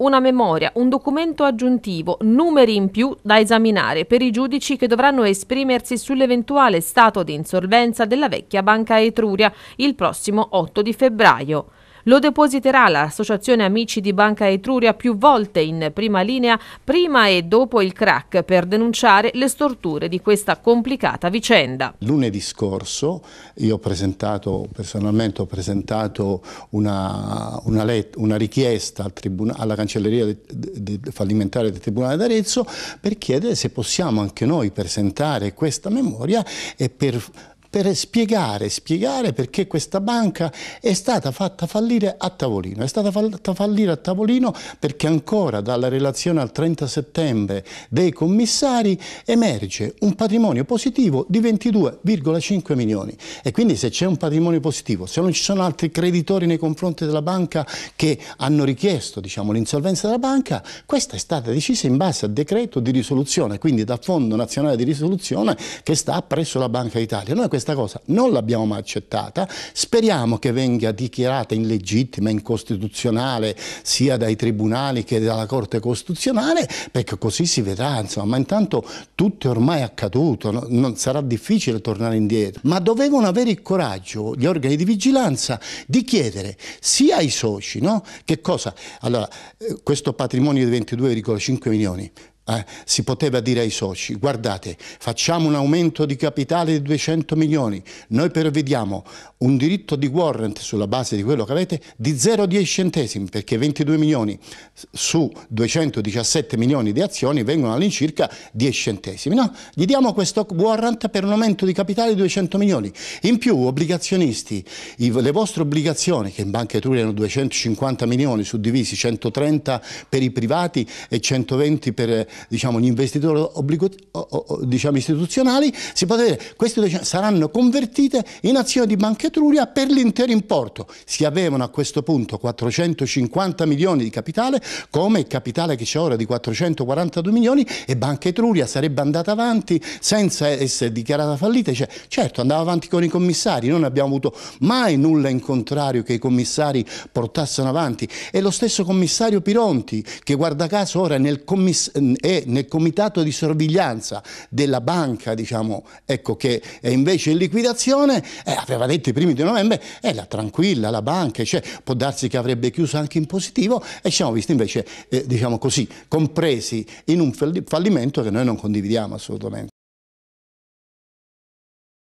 una memoria, un documento aggiuntivo, numeri in più da esaminare per i giudici che dovranno esprimersi sull'eventuale stato di insolvenza della vecchia Banca Etruria il prossimo 8 di febbraio. Lo depositerà l'Associazione Amici di Banca Etruria più volte in prima linea prima e dopo il crack per denunciare le storture di questa complicata vicenda. Lunedì scorso io ho presentato, personalmente ho presentato una, una, let, una richiesta al alla cancelleria de, de, de fallimentare del Tribunale d'Arezzo per chiedere se possiamo anche noi presentare questa memoria e per per spiegare, spiegare perché questa banca è stata fatta fallire a tavolino. È stata fatta fallire a tavolino perché ancora dalla relazione al 30 settembre dei commissari emerge un patrimonio positivo di 22,5 milioni. E quindi se c'è un patrimonio positivo, se non ci sono altri creditori nei confronti della banca che hanno richiesto diciamo, l'insolvenza della banca, questa è stata decisa in base al decreto di risoluzione, quindi dal Fondo Nazionale di Risoluzione che sta presso la Banca d'Italia. Noi questa cosa non l'abbiamo mai accettata, speriamo che venga dichiarata illegittima, incostituzionale, sia dai tribunali che dalla Corte Costituzionale, perché così si vedrà, insomma, ma intanto tutto è ormai accaduto, no? non sarà difficile tornare indietro, ma dovevano avere il coraggio gli organi di vigilanza di chiedere sia ai soci, no? Che cosa? Allora, eh, questo patrimonio di 22,5 milioni, eh, si poteva dire ai soci guardate facciamo un aumento di capitale di 200 milioni, noi prevediamo un diritto di warrant sulla base di quello che avete di 0,10 centesimi perché 22 milioni su 217 milioni di azioni vengono all'incirca 10 centesimi. No? Gli diamo questo warrant per un aumento di capitale di 200 milioni. In più obbligazionisti, le vostre obbligazioni che in Banca Etruria erano 250 milioni suddivisi 130 per i privati e 120 per diciamo, gli investitori obbligo, diciamo, istituzionali, si può dire queste cioè, saranno convertite in azioni di Banca Etruria per l'intero importo. Si avevano a questo punto 450 milioni di capitale, come il capitale che c'è ora di 442 milioni e Banca Etruria sarebbe andata avanti senza essere dichiarata fallita. Cioè, certo, andava avanti con i commissari, non abbiamo avuto mai nulla in contrario che i commissari portassero avanti. E lo stesso commissario Pironti, che guarda caso ora è nel commissario eh, e nel comitato di sorveglianza della banca, diciamo, ecco, che è invece in liquidazione, eh, aveva detto i primi di novembre, era eh, tranquilla, la banca, cioè, può darsi che avrebbe chiuso anche in positivo e ci siamo visti invece, eh, diciamo così, compresi in un fallimento che noi non condividiamo assolutamente.